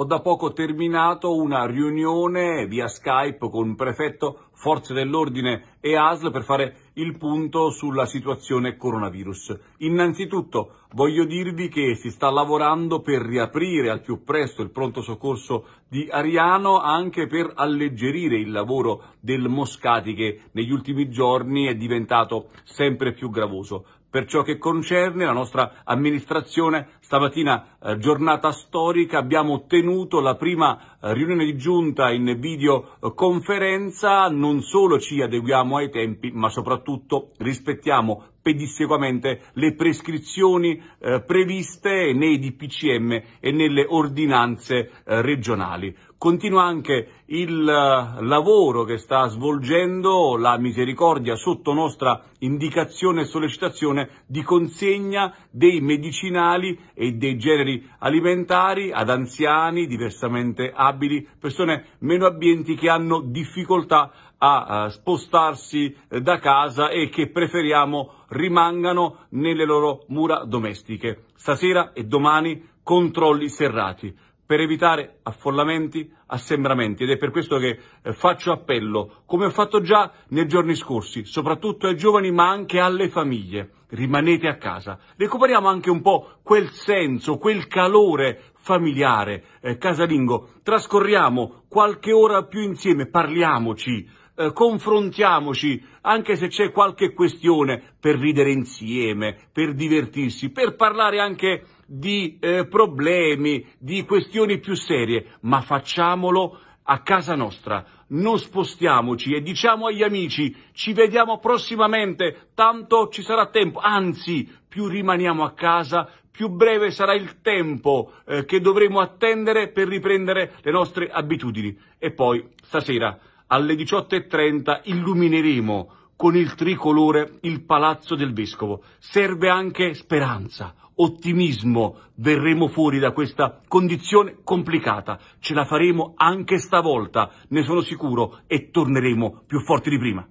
Ho da poco terminato una riunione via Skype con un prefetto, forze dell'ordine e ASL per fare il punto sulla situazione coronavirus. Innanzitutto voglio dirvi che si sta lavorando per riaprire al più presto il pronto soccorso di Ariano anche per alleggerire il lavoro del Moscati che negli ultimi giorni è diventato sempre più gravoso. Per ciò che concerne la nostra amministrazione, stamattina eh, giornata storica, abbiamo tenuto la prima eh, riunione di giunta in videoconferenza, non solo ci adeguiamo teniamo ai tempi, ma soprattutto rispettiamo pedissequamente le prescrizioni eh, previste nei DPCM e nelle ordinanze eh, regionali. Continua anche il eh, lavoro che sta svolgendo la misericordia sotto nostra indicazione e sollecitazione di consegna dei medicinali e dei generi alimentari ad anziani diversamente abili, persone meno abbienti che hanno difficoltà a eh, spostarsi eh, da casa e che preferiamo rimangano nelle loro mura domestiche. Stasera e domani controlli serrati per evitare affollamenti, assembramenti ed è per questo che eh, faccio appello, come ho fatto già nei giorni scorsi, soprattutto ai giovani ma anche alle famiglie. Rimanete a casa. Recuperiamo anche un po' quel senso, quel calore familiare, eh, casalingo. Trascorriamo qualche ora più insieme, parliamoci, eh, confrontiamoci, anche se c'è qualche questione, per ridere insieme, per divertirsi, per parlare anche di eh, problemi, di questioni più serie, ma facciamolo a casa nostra. Non spostiamoci e diciamo agli amici ci vediamo prossimamente, tanto ci sarà tempo. Anzi, più rimaniamo a casa, più breve sarà il tempo eh, che dovremo attendere per riprendere le nostre abitudini. E poi, stasera, alle 18.30, illumineremo con il tricolore il palazzo del vescovo. Serve anche speranza, ottimismo. Verremo fuori da questa condizione complicata. Ce la faremo anche stavolta, ne sono sicuro, e torneremo più forti di prima.